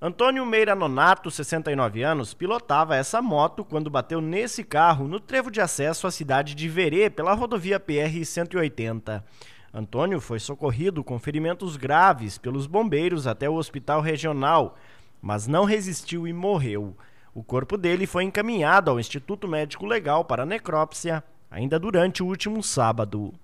Antônio Meira Nonato, 69 anos, pilotava essa moto quando bateu nesse carro no trevo de acesso à cidade de Verê pela rodovia PR-180. Antônio foi socorrido com ferimentos graves pelos bombeiros até o hospital regional, mas não resistiu e morreu. O corpo dele foi encaminhado ao Instituto Médico Legal para necrópsia ainda durante o último sábado.